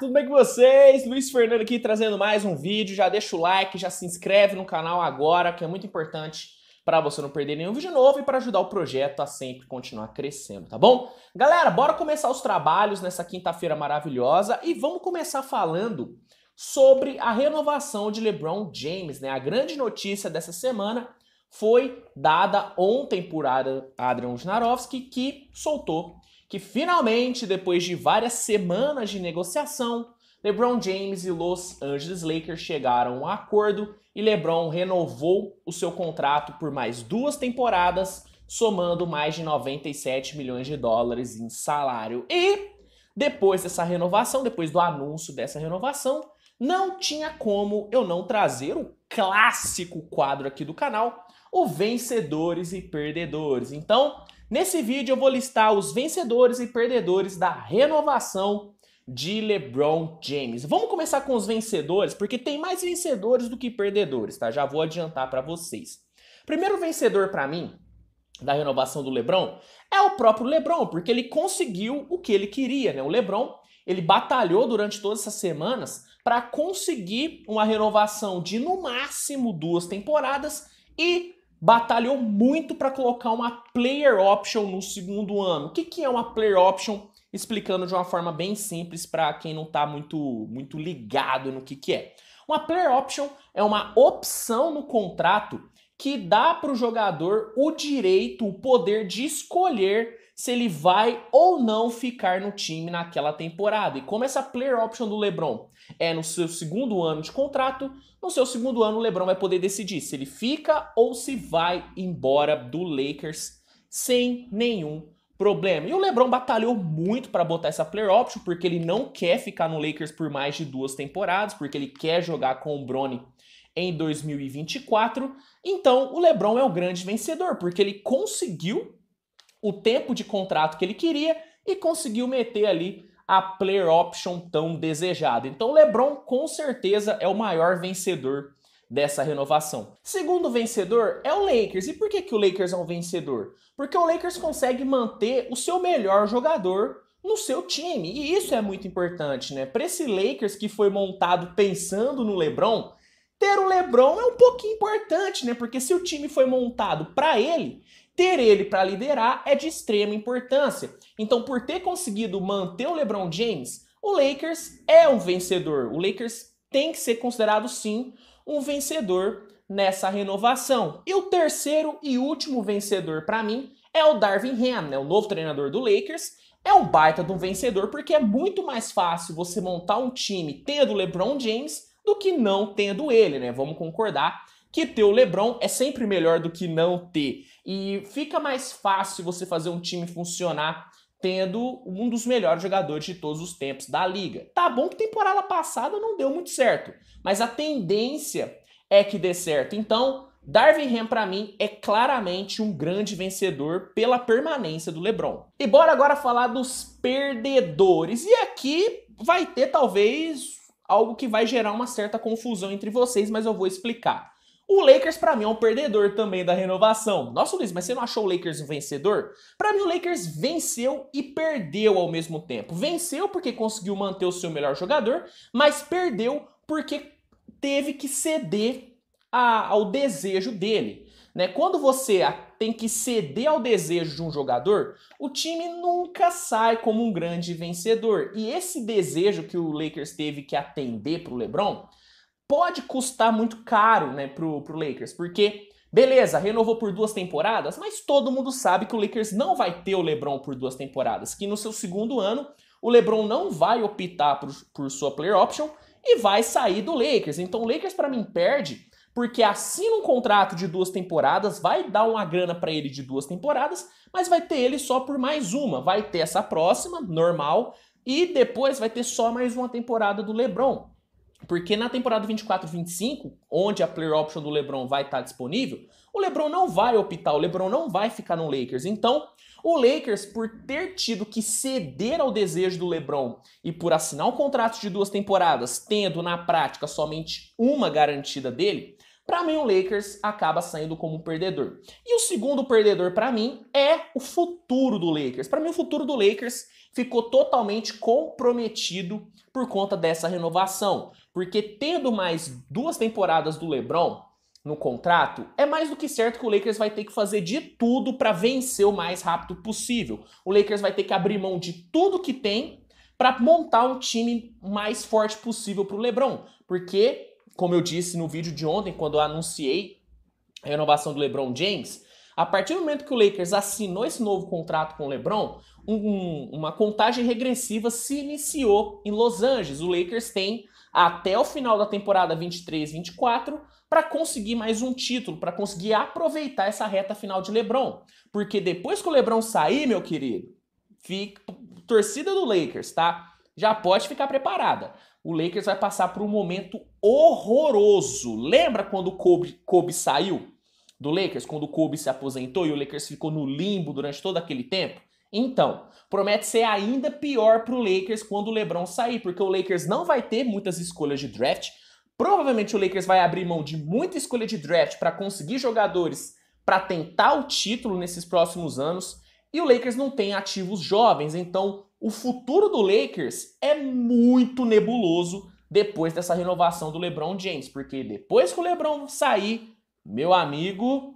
tudo bem com vocês? Luiz Fernando aqui trazendo mais um vídeo. Já deixa o like, já se inscreve no canal agora, que é muito importante para você não perder nenhum vídeo novo e para ajudar o projeto a sempre continuar crescendo, tá bom? Galera, bora começar os trabalhos nessa quinta-feira maravilhosa e vamos começar falando sobre a renovação de LeBron James, né? A grande notícia dessa semana foi dada ontem por Adrian Wojnarowski, que soltou que finalmente, depois de várias semanas de negociação, LeBron James e Los Angeles Lakers chegaram a um acordo e LeBron renovou o seu contrato por mais duas temporadas, somando mais de 97 milhões de dólares em salário. E depois dessa renovação, depois do anúncio dessa renovação, não tinha como eu não trazer o clássico quadro aqui do canal, o vencedores e perdedores. Então, Nesse vídeo eu vou listar os vencedores e perdedores da renovação de LeBron James. Vamos começar com os vencedores, porque tem mais vencedores do que perdedores, tá? Já vou adiantar para vocês. Primeiro vencedor para mim da renovação do LeBron é o próprio LeBron, porque ele conseguiu o que ele queria, né? O LeBron, ele batalhou durante todas essas semanas para conseguir uma renovação de no máximo duas temporadas e batalhou muito para colocar uma player option no segundo ano. O que, que é uma player option? Explicando de uma forma bem simples para quem não está muito, muito ligado no que, que é. Uma player option é uma opção no contrato que dá para o jogador o direito, o poder de escolher se ele vai ou não ficar no time naquela temporada. E como essa player option do LeBron é no seu segundo ano de contrato, no seu segundo ano o LeBron vai poder decidir se ele fica ou se vai embora do Lakers sem nenhum problema. E o LeBron batalhou muito para botar essa player option porque ele não quer ficar no Lakers por mais de duas temporadas, porque ele quer jogar com o Bronny em 2024. Então, o LeBron é o grande vencedor, porque ele conseguiu o tempo de contrato que ele queria e conseguiu meter ali a player option tão desejada. Então, o LeBron com certeza é o maior vencedor dessa renovação. Segundo vencedor é o Lakers. E por que, que o Lakers é um vencedor? Porque o Lakers consegue manter o seu melhor jogador no seu time. E isso é muito importante, né? Para esse Lakers que foi montado pensando no LeBron, ter o LeBron é um pouquinho importante, né? Porque se o time foi montado para ele, ter ele para liderar é de extrema importância. Então, por ter conseguido manter o LeBron James, o Lakers é um vencedor. O Lakers tem que ser considerado sim um vencedor nessa renovação. E o terceiro e último vencedor para mim é o Darvin Ham, né? O novo treinador do Lakers. É um baita de um vencedor porque é muito mais fácil você montar um time tendo o LeBron James do que não tendo ele, né? Vamos concordar que ter o LeBron é sempre melhor do que não ter. E fica mais fácil você fazer um time funcionar tendo um dos melhores jogadores de todos os tempos da liga. Tá bom que temporada passada não deu muito certo, mas a tendência é que dê certo. Então, Darvin Ham para mim é claramente um grande vencedor pela permanência do LeBron. E bora agora falar dos perdedores. E aqui vai ter talvez algo que vai gerar uma certa confusão entre vocês, mas eu vou explicar. O Lakers, para mim, é um perdedor também da renovação. Nossa, Luiz, mas você não achou o Lakers um vencedor? Para mim, o Lakers venceu e perdeu ao mesmo tempo. Venceu porque conseguiu manter o seu melhor jogador, mas perdeu porque teve que ceder a, ao desejo dele. Né? Quando você tem que ceder ao desejo de um jogador, o time nunca sai como um grande vencedor. E esse desejo que o Lakers teve que atender para o LeBron pode custar muito caro né, para o Lakers, porque Beleza, renovou por duas temporadas, mas todo mundo sabe que o Lakers não vai ter o LeBron por duas temporadas, que no seu segundo ano o LeBron não vai optar por, por sua player option e vai sair do Lakers. Então o Lakers para mim perde porque assina um contrato de duas temporadas, vai dar uma grana para ele de duas temporadas, mas vai ter ele só por mais uma. Vai ter essa próxima, normal, e depois vai ter só mais uma temporada do LeBron. Porque na temporada 24-25, onde a player option do LeBron vai estar tá disponível, o LeBron não vai optar, o LeBron não vai ficar no Lakers. Então, o Lakers, por ter tido que ceder ao desejo do LeBron e por assinar um contrato de duas temporadas, tendo na prática somente uma garantida dele, para mim, o Lakers acaba saindo como perdedor. E o segundo perdedor para mim é o futuro do Lakers. Para mim, o futuro do Lakers ficou totalmente comprometido por conta dessa renovação, porque tendo mais duas temporadas do LeBron no contrato, é mais do que certo que o Lakers vai ter que fazer de tudo para vencer o mais rápido possível. O Lakers vai ter que abrir mão de tudo que tem para montar um time mais forte possível para o LeBron, porque como eu disse no vídeo de ontem, quando eu anunciei a renovação do LeBron James, a partir do momento que o Lakers assinou esse novo contrato com o LeBron, um, uma contagem regressiva se iniciou em Los Angeles. O Lakers tem até o final da temporada 23-24 para conseguir mais um título, para conseguir aproveitar essa reta final de LeBron, porque depois que o LeBron sair, meu querido, fica torcida do Lakers, tá? já pode ficar preparada. O Lakers vai passar por um momento horroroso. Lembra quando o Kobe, Kobe saiu do Lakers? Quando o Kobe se aposentou e o Lakers ficou no limbo durante todo aquele tempo? Então, promete ser ainda pior para o Lakers quando o LeBron sair, porque o Lakers não vai ter muitas escolhas de draft. Provavelmente o Lakers vai abrir mão de muita escolha de draft para conseguir jogadores para tentar o título nesses próximos anos. E o Lakers não tem ativos jovens, então o futuro do Lakers é muito nebuloso depois dessa renovação do LeBron James, porque depois que o LeBron sair, meu amigo,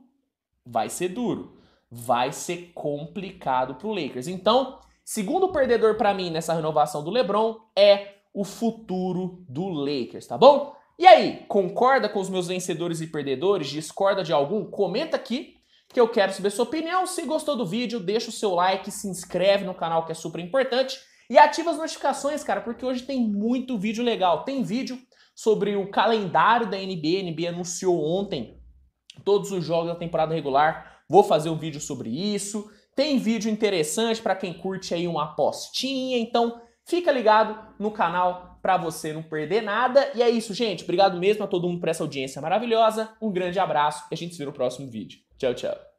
vai ser duro, vai ser complicado para o Lakers. Então, segundo perdedor para mim nessa renovação do LeBron é o futuro do Lakers, tá bom? E aí, concorda com os meus vencedores e perdedores? Discorda de algum? Comenta aqui que eu quero saber sua opinião. Se gostou do vídeo, deixa o seu like, se inscreve no canal que é super importante e ativa as notificações, cara, porque hoje tem muito vídeo legal. Tem vídeo sobre o calendário da NBA. A NBA anunciou ontem todos os jogos da temporada regular. Vou fazer um vídeo sobre isso. Tem vídeo interessante para quem curte aí uma apostinha. Então, Fica ligado no canal para você não perder nada. E é isso, gente. Obrigado mesmo a todo mundo por essa audiência maravilhosa. Um grande abraço e a gente se vê no próximo vídeo. Tchau, tchau.